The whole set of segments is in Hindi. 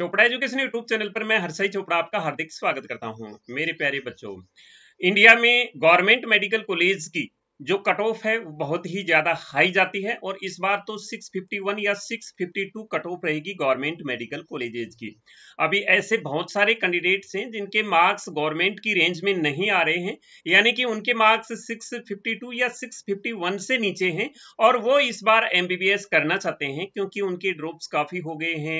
चोपड़ा एजुकेशन यूट्यूब चैनल पर मैं हरसई चोपड़ा आपका हार्दिक स्वागत करता हूं मेरे प्यारे बच्चों इंडिया में गवर्नमेंट मेडिकल कॉलेज की जो कट ऑफ है बहुत ही ज़्यादा हाई जाती है और इस बार तो 651 या 652 कट ऑफ रहेगी गवर्नमेंट मेडिकल कॉलेजेज की अभी ऐसे बहुत सारे कैंडिडेट्स हैं जिनके मार्क्स गवर्नमेंट की रेंज में नहीं आ रहे हैं यानी कि उनके मार्क्स 652 या 651 से नीचे हैं और वो इस बार एम करना चाहते हैं क्योंकि उनके ड्रॉप्स काफ़ी हो गए हैं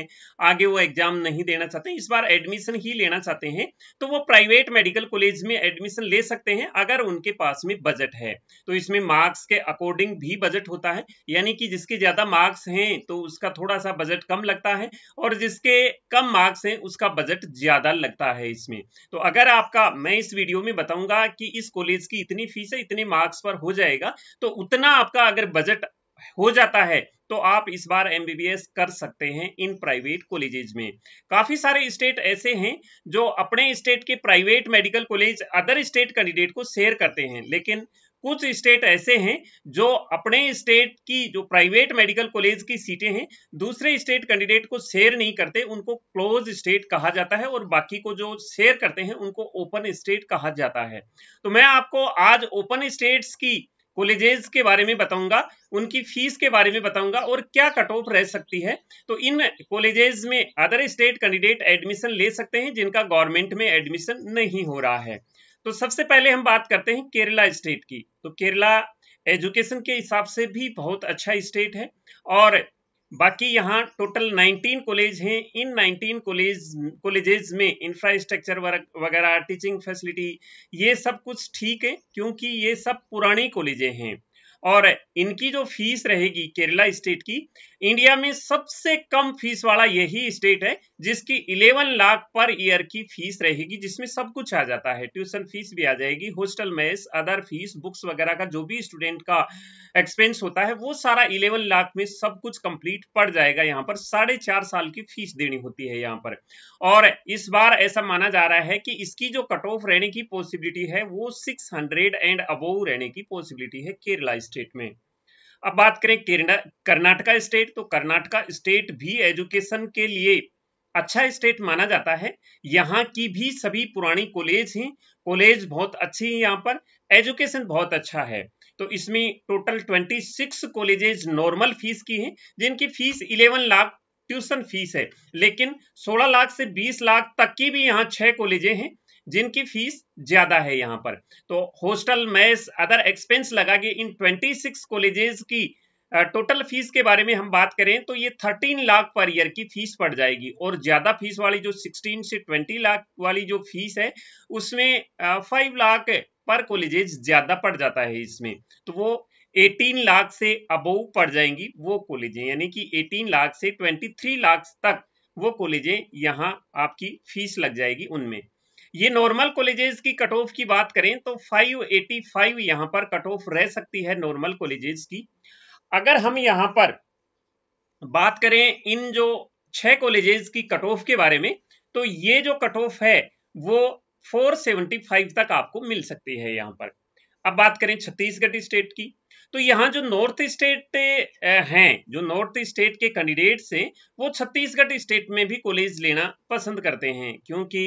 आगे वो एग्जाम नहीं देना चाहते इस बार एडमिशन ही लेना चाहते हैं तो वो प्राइवेट मेडिकल कॉलेज में एडमिशन ले सकते हैं अगर उनके पास में बजट है तो तो इसमें मार्क्स के अकॉर्डिंग भी बजट होता है यानी कि जिसके ज़्यादा मार्क्स हैं तो उसका थोड़ा सा बजट कम लगता है और जिसके कम मार्क्स हैं उसका बजट ज़्यादा लगता है इसमें तो अगर आपका मैं इस वीडियो में बताऊंगा कि इस कॉलेज की इतनी फीस है इतने मार्क्स पर हो जाएगा तो उतना आपका अगर बजट हो जाता है तो आप इस बार एमबीबीएस कर सकते हैं इन प्राइवेट कॉलेजेज में काफी सारे स्टेट ऐसे हैं जो अपने स्टेट के private medical college other state candidate को शेयर करते हैं लेकिन कुछ स्टेट ऐसे हैं जो अपने स्टेट की जो प्राइवेट मेडिकल कॉलेज की सीटें हैं दूसरे स्टेट कैंडिडेट को शेयर नहीं करते उनको क्लोज स्टेट कहा जाता है और बाकी को जो शेयर करते हैं उनको ओपन स्टेट कहा जाता है तो मैं आपको आज ओपन स्टेट्स की कॉलेजेस के बारे में बताऊंगा उनकी फीस के बारे में बताऊंगा और क्या कट ऑफ रह सकती है तो इन कॉलेजेस में अदर स्टेट कैंडिडेट एडमिशन ले सकते हैं जिनका गवर्नमेंट में एडमिशन नहीं हो रहा है तो सबसे पहले हम बात करते हैं केरला स्टेट की तो केरला एजुकेशन के हिसाब से भी बहुत अच्छा स्टेट है और बाकी यहाँ टोटल 19 कॉलेज हैं इन 19 कॉलेज कॉलेजेस में इंफ्रास्ट्रक्चर वगैरह टीचिंग फैसिलिटी ये सब कुछ ठीक है क्योंकि ये सब पुराने कॉलेजें हैं और इनकी जो फीस रहेगी केरला स्टेट की इंडिया में सबसे कम फीस वाला यही स्टेट है जिसकी 11 लाख पर ईयर की फीस रहेगी जिसमें सब कुछ आ जाता है ट्यूशन फीस भी आ जाएगी hostel mess other fees books वगैरह का जो भी स्टूडेंट का एक्सपेंस होता है वो सारा 11 लाख में सब कुछ कंप्लीट पड़ जाएगा यहाँ पर साढ़े चार साल की फीस देनी होती है यहाँ पर और इस बार ऐसा माना जा रहा है कि इसकी जो कट ऑफ रहने की पॉसिबिलिटी है वो सिक्स एंड अबोव रहने की पॉसिबिलिटी है केरला स्टेट में अब बात करें कर्नाटका स्टेट तो कर्नाटका स्टेट भी एजुकेशन के लिए अच्छा स्टेट माना जाता है यहाँ की भी सभी पुरानी कॉलेज हैं कॉलेज बहुत अच्छी है यहाँ पर एजुकेशन बहुत अच्छा है तो इसमें टोटल 26 कॉलेजेज नॉर्मल फीस की हैं जिनकी फीस 11 लाख ट्यूशन फीस है लेकिन 16 लाख से 20 लाख तक की भी यहाँ छह कॉलेजे हैं जिनकी फीस ज्यादा है यहाँ पर तो हॉस्टल मैस अदर एक्सपेंस लगा के इन 26 कॉलेजेस की टोटल फीस के बारे में हम बात करें तो ये 13 लाख पर ईयर की फीस पड़ जाएगी और ज़्यादा फीस वाली जो 16 से 20 लाख वाली जो फीस है उसमें 5 लाख पर कॉलेजेज ज़्यादा पड़ जाता है इसमें तो वो 18 लाख से अब पड़ जाएंगी वो कॉलेजें यानी कि 18 लाख से 23 लाख तक वो कॉलेजें यहाँ आपकी फीस लग जाएगी उनमें ये नॉर्मल कॉलेजेस की कट ऑफ की बात करें तो 585 यहाँ पर कट ऑफ रह सकती है नॉर्मल कॉलेजेस की अगर हम यहाँ पर बात करें इन जो छह कॉलेजेस की कट ऑफ के बारे में तो ये जो कट ऑफ है वो 475 तक आपको मिल सकती है यहाँ पर अब बात करें छत्तीसगढ़ स्टेट की तो यहाँ जो नॉर्थ स्टेट हैं जो नॉर्थ स्टेट के कैंडिडेट्स हैं वो छत्तीसगढ़ स्टेट में भी कॉलेज लेना पसंद करते हैं क्योंकि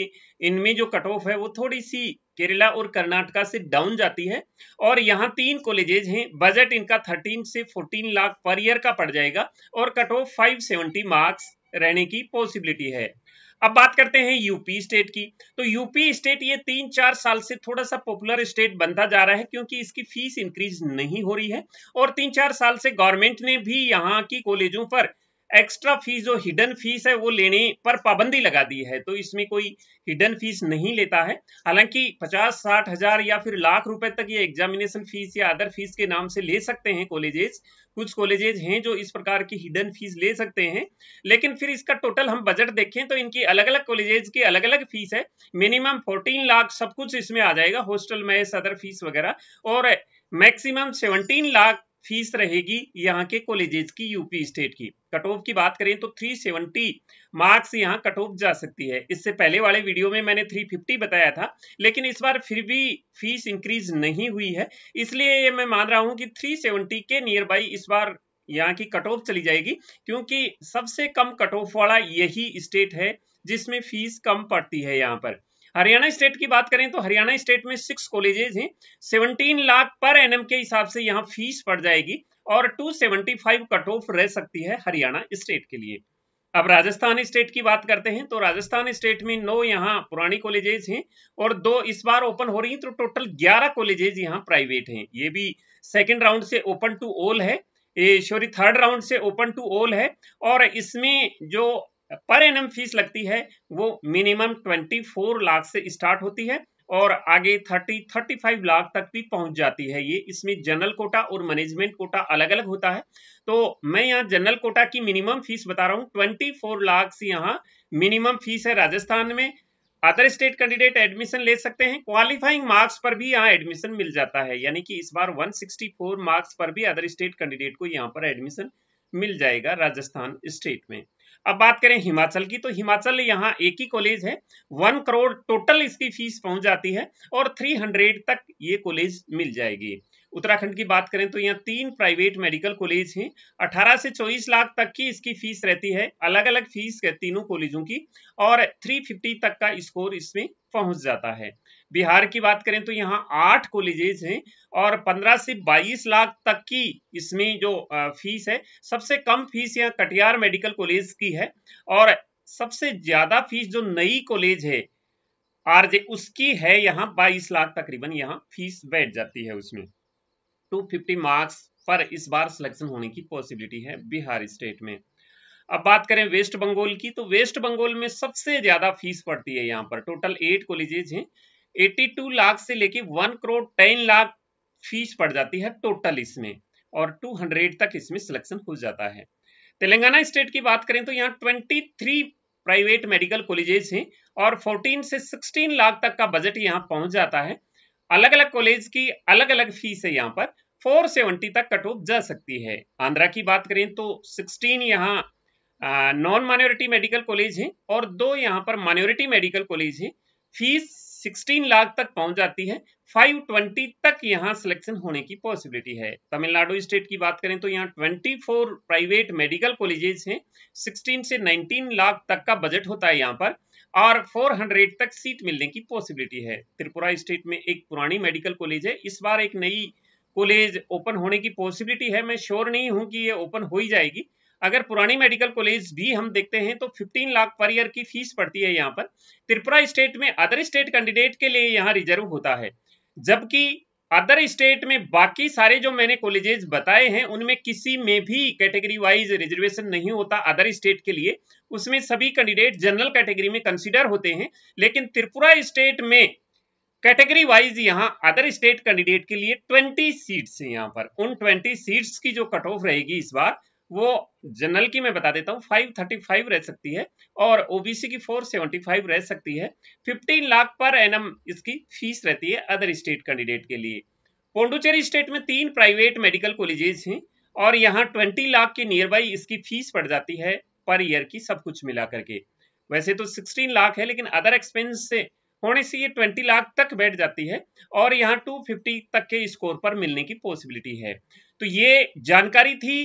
इनमें जो कट ऑफ है वो थोड़ी सी केरला और कर्नाटका से डाउन जाती है और यहाँ तीन कॉलेजेज हैं बजट इनका 13 से 14 लाख पर ईयर का पड़ जाएगा और कट ऑफ 570 मार्क्स रहने की पॉसिबिलिटी है अब बात करते हैं यूपी स्टेट की तो यूपी स्टेट ये तीन चार साल से थोड़ा सा पॉपुलर स्टेट बनता जा रहा है क्योंकि इसकी फीस इंक्रीज नहीं हो रही है और तीन चार साल से गवर्नमेंट ने भी यहाँ की कॉलेजों पर एक्स्ट्रा फीस जो हिडन फीस है वो लेने पर पाबंदी लगा दी है तो इसमें कोई हिडन फीस नहीं लेता है हालांकि पचास साठ हजार या फिर लाख रुपए तक ये एग्जामिनेशन फीस या अदर फीस के नाम से ले सकते हैं कॉलेजेस कुछ कॉलेजेज हैं जो इस प्रकार की हिडन फीस ले सकते हैं लेकिन फिर इसका टोटल हम बजट देखें तो इनकी अलग अलग कॉलेजेज की अलग अलग फीस है मिनिमम फोर्टीन लाख सब कुछ इसमें आ जाएगा हॉस्टल में अदर फीस वगैरह और मैक्सिमम सेवनटीन लाख फीस रहेगी यहाँ के कॉलेजेस की यूपी स्टेट की कट ऑफ की बात करें तो 370 मार्क्स यहाँ कट ऑफ जा सकती है इससे पहले वाले वीडियो में मैंने 350 बताया था लेकिन इस बार फिर भी फीस इंक्रीज नहीं हुई है इसलिए ये मैं मान रहा हूँ कि 370 के नियर बाई इस बार यहाँ की कट ऑफ चली जाएगी क्योंकि सबसे कम कट ऑफ वाला यही स्टेट है जिसमें फीस कम पड़ती है यहाँ पर हरियाणा स्टेट की बात करें तो हरियाणा स्टेट में सिक्स कॉलेजेस हैं 17 लाख पर एनएम के हिसाब से यहाँ फीस पड़ जाएगी और 275 कट ऑफ रह सकती है हरियाणा स्टेट के लिए अब राजस्थान स्टेट की बात करते हैं तो राजस्थान स्टेट में नौ यहाँ पुरानी कॉलेजेस हैं और दो इस बार ओपन हो रही है तो टोटल ग्यारह कॉलेजेस यहाँ प्राइवेट है ये भी सेकेंड राउंड से ओपन टू ऑल है सॉरी थर्ड राउंड से ओपन टू ऑल है और इसमें जो पर एन फीस लगती है वो मिनिमम 24 लाख से स्टार्ट होती है और आगे 30 35 लाख तक भी पहुंच जाती है ये इसमें जनरल कोटा और मैनेजमेंट कोटा अलग अलग होता है तो मैं यहाँ जनरल कोटा की मिनिमम फीस बता रहा हूँ 24 लाख से यहाँ मिनिमम फीस है राजस्थान में अदर स्टेट कैंडिडेट एडमिशन ले सकते हैं क्वालिफाइंग मार्क्स पर भी यहाँ एडमिशन मिल जाता है यानी कि इस बार वन मार्क्स पर भी अदर स्टेट कैंडिडेट को यहाँ पर एडमिशन मिल जाएगा राजस्थान स्टेट में अब बात करें हिमाचल की तो हिमाचल यहाँ एक ही कॉलेज है वन करोड़ टोटल इसकी फीस पहुंच जाती है और थ्री हंड्रेड तक ये कॉलेज मिल जाएगी उत्तराखंड की बात करें तो यहाँ तीन प्राइवेट मेडिकल कॉलेज हैं 18 से 24 लाख तक की इसकी फीस रहती है अलग अलग फीस है तीनों कॉलेजों की और 350 तक का स्कोर इसमें पहुंच जाता है बिहार की बात करें तो यहाँ आठ कॉलेजेस हैं और 15 से 22 लाख तक की इसमें जो फीस है सबसे कम फीस यहाँ कटिहार मेडिकल कॉलेज की है और सबसे ज्यादा फीस जो नई कॉलेज है आरजे उसकी है यहाँ 22 लाख तकरीबन यहाँ फीस बैठ जाती है उसमें 250 मार्क्स पर इस बार सिलेक्शन होने की पॉसिबिलिटी है बिहार स्टेट में अब बात करें वेस्ट बंगाल की तो वेस्ट बंगाल में सबसे ज्यादा फीस पड़ती है यहाँ पर टोटल एट कॉलेजेज हैं 82 लाख से लेके 1 करोड़ 10 लाख फीस पड़ जाती है टोटल इसमें और 200 तक इसमें सिलेक्शन हो जाता है तेलंगाना स्टेट की बात करें तो यहाँ 23 प्राइवेट मेडिकल कॉलेजेस हैं और 14 से 16 लाख तक का बजट यहाँ पहुंच जाता है अलग अलग कॉलेज की अलग अलग फीस है यहाँ पर 470 तक कट ऑफ जा सकती है आंध्रा की बात करें तो 16 यहाँ नॉन माइनॉरिटी मेडिकल कॉलेज हैं और दो यहाँ पर माइनॉरिटी मेडिकल कॉलेज हैं फीस 16 लाख तक पहुंच जाती है 520 तक यहाँ सिलेक्शन होने की पॉसिबिलिटी है तमिलनाडु स्टेट की बात करें तो यहाँ 24 प्राइवेट मेडिकल कॉलेजेस हैं 16 से 19 लाख तक का बजट होता है यहाँ पर और 400 तक सीट मिलने की पॉसिबिलिटी है त्रिपुरा स्टेट में एक पुरानी मेडिकल कॉलेज है इस बार एक नई कॉलेज ओपन होने की पॉसिबिलिटी है मैं श्योर नहीं हूँ कि ये ओपन हो ही जाएगी अगर पुरानी मेडिकल कॉलेज भी हम देखते हैं तो 15 लाख पर ईयर की फीस पड़ती है यहाँ पर त्रिपुरा स्टेट में अदर स्टेट कैंडिडेट के लिए यहाँ रिजर्व होता है जबकि अदर स्टेट में बाकी सारे जो मैंने कॉलेजेस बताए हैं उनमें किसी में भी कैटेगरी वाइज रिजर्वेशन नहीं होता अदर स्टेट के लिए उसमें सभी कैंडिडेट जनरल कैटेगरी में कंसिडर होते हैं लेकिन त्रिपुरा स्टेट में कैटेगरी वाइज यहाँ अदर स्टेट कैंडिडेट के लिए 20 सीट्स है यहाँ पर उन 20 सीट्स की जो कट ऑफ रहेगी इस बार वो जनरल की मैं बता देता हूँ 535 रह सकती है और ओबीसी की 475 रह सकती है 15 लाख पर एनम इसकी फीस रहती है अदर स्टेट कैंडिडेट के लिए पोंडुचेरी स्टेट में तीन प्राइवेट मेडिकल कॉलेजेस हैं और यहाँ 20 लाख के नियर बाई इसकी फीस पड़ जाती है पर ईयर की सब कुछ मिला करके वैसे तो सिक्सटीन लाख है लेकिन अदर एक्सपेंस से होने से ये ट्वेंटी लाख तक बैठ जाती है और यहाँ टू तक के स्कोर पर मिलने की पॉसिबिलिटी है तो ये जानकारी थी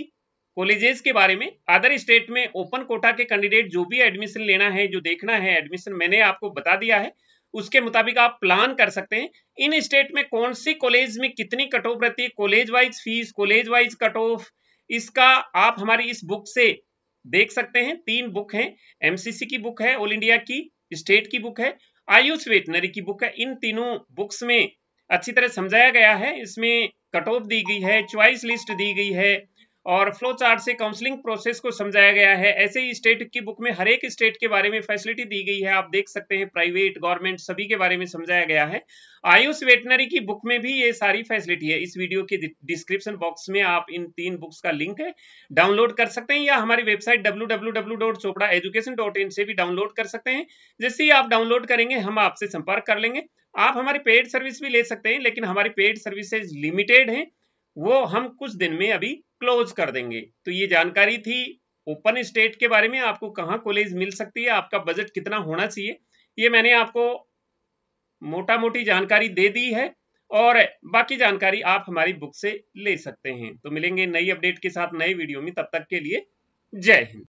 कॉलेजेस के बारे में अदर स्टेट में ओपन कोटा के कैंडिडेट जो भी एडमिशन लेना है जो देखना है एडमिशन मैंने आपको बता दिया है उसके मुताबिक आप प्लान कर सकते हैं इन स्टेट में कौन सी कॉलेज में कितनी कट ऑफ रहती है college wise fees college wise cut off इसका आप हमारी इस बुक से देख सकते हैं तीन बुक हैं एमसीसी की बुक है ऑल इंडिया की स्टेट की बुक है आयुष वेटनरी की बुक है इन तीनों बुक्स में अच्छी तरह समझाया गया है इसमें कट ऑफ दी गई है चॉइस लिस्ट दी गई है और फ्लो चार्ट से काउंसलिंग प्रोसेस को समझाया गया है ऐसे ही स्टेट की बुक में हर एक स्टेट के बारे में फैसिलिटी दी गई है आप देख सकते हैं प्राइवेट गवर्नमेंट सभी के बारे में समझाया गया है आयुष वेटनरी की बुक में भी ये सारी फैसिलिटी है इस वीडियो के डिस्क्रिप्शन बॉक्स में आप इन तीन बुक्स का लिंक है डाउनलोड कर सकते हैं या हमारी वेबसाइट डब्ल्यू से भी डाउनलोड कर सकते हैं जैसे ही आप डाउनलोड करेंगे हम आपसे संपर्क कर लेंगे आप हमारी पेड सर्विस भी ले सकते हैं लेकिन हमारी पेड सर्विसेज लिमिटेड हैं वो हम कुछ दिन में अभी क्लोज कर देंगे तो ये जानकारी थी ओपन स्टेट के बारे में आपको कहाँ कॉलेज मिल सकती है आपका बजट कितना होना चाहिए ये मैंने आपको मोटा मोटी जानकारी दे दी है और बाकी जानकारी आप हमारी बुक से ले सकते हैं तो मिलेंगे नई अपडेट के साथ नए वीडियो में तब तक के लिए जय हिंद